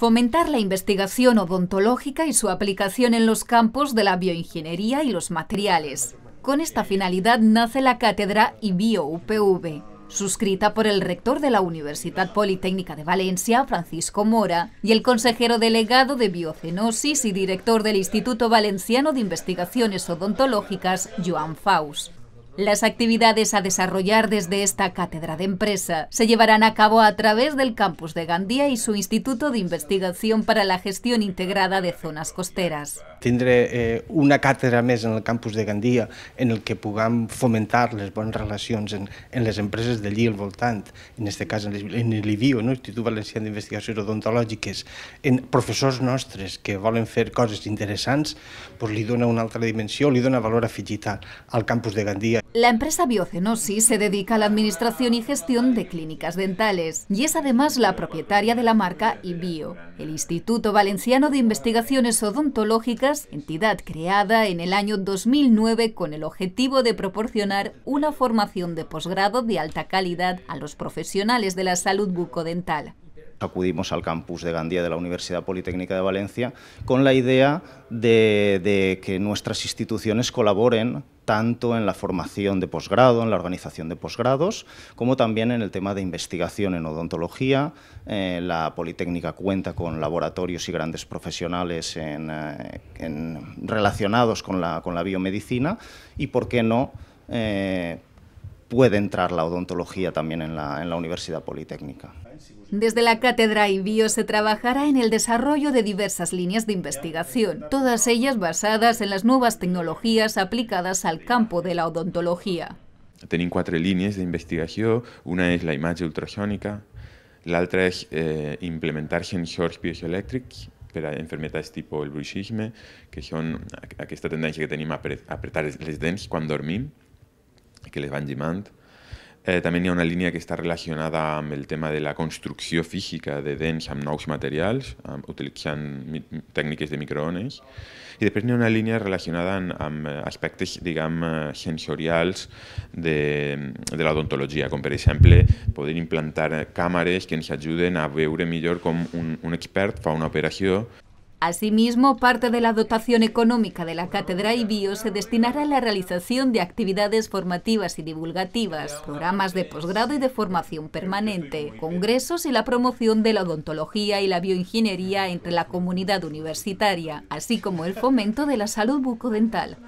fomentar la investigación odontológica y su aplicación en los campos de la bioingeniería y los materiales. Con esta finalidad nace la cátedra IBIO-UPV, suscrita por el rector de la Universidad Politécnica de Valencia, Francisco Mora, y el consejero delegado de Biocenosis y director del Instituto Valenciano de Investigaciones Odontológicas, Joan Faust. Las actividades a desarrollar desde esta cátedra de empresa se llevarán a cabo a través del campus de Gandía y su Instituto de Investigación para la Gestión Integrada de Zones Costeres. Tindré eh, una càtedra més en el campus de Gandia en el que puguem fomentar les bones relacions en, en les empreses d'allí al voltant, en aquest cas en, el, en l'IVIO, no? Institut Valencià d'Investigacions Odontològiques, en professors nostres que volen fer coses interessants, pues, li dona una altra dimensió, li dona valor afegit al campus de Gandia. La empresa Biocenosis se dedica a la administración y gestión de clínicas dentales y es además la propietaria de la marca IBIO, el Instituto Valenciano de Investigaciones Odontológicas, entidad creada en el año 2009 con el objetivo de proporcionar una formación de posgrado de alta calidad a los profesionales de la salud bucodental acudimos al campus de Gandía de la Universidad Politécnica de Valencia con la idea de, que nuestras instituciones colaboren tanto en la formación de posgrado, en la organización de posgrados, como también en el tema de investigación en odontología. Eh, la Politécnica cuenta con laboratorios y grandes profesionales eh, relacionados con la, biomedicina y, ¿por qué no?, eh, puede entrar la odontología también en la, en la Universidad Politécnica. Desde la Cátedra IBIO se trabajará en el desarrollo de diversas líneas de investigación, todas ellas basadas en las nuevas tecnologías aplicadas al campo de la Tenemos Tenim líneas de investigación, una es la ultrasonica, la otra es eh, implementar sensores piezoeléctricos per a enfermedades tipo el bruixisme, que son aquesta tendència que tenim a apretar les dents quan dormim, i que les van gemant. Eh, també hi ha una línia que està relacionada amb el tema de la construcció física de dents amb nous materials, amb, utilitzant tècniques de microones. I després hi ha una línia relacionada amb, amb aspectes, diguem, eh, sensorials de, de l'odontologia, com per exemple poder implantar eh, càmeres que ens ajuden a veure millor com un, un expert fa una operació Asimismo, parte de la dotación económica de la Cátedra IBIO se destinará a la realización de actividades formativas y divulgativas, programas de posgrado y de formación permanente, congresos y la promoción de la odontología y la bioingeniería entre la comunidad universitaria, así como el fomento de la salud bucodental.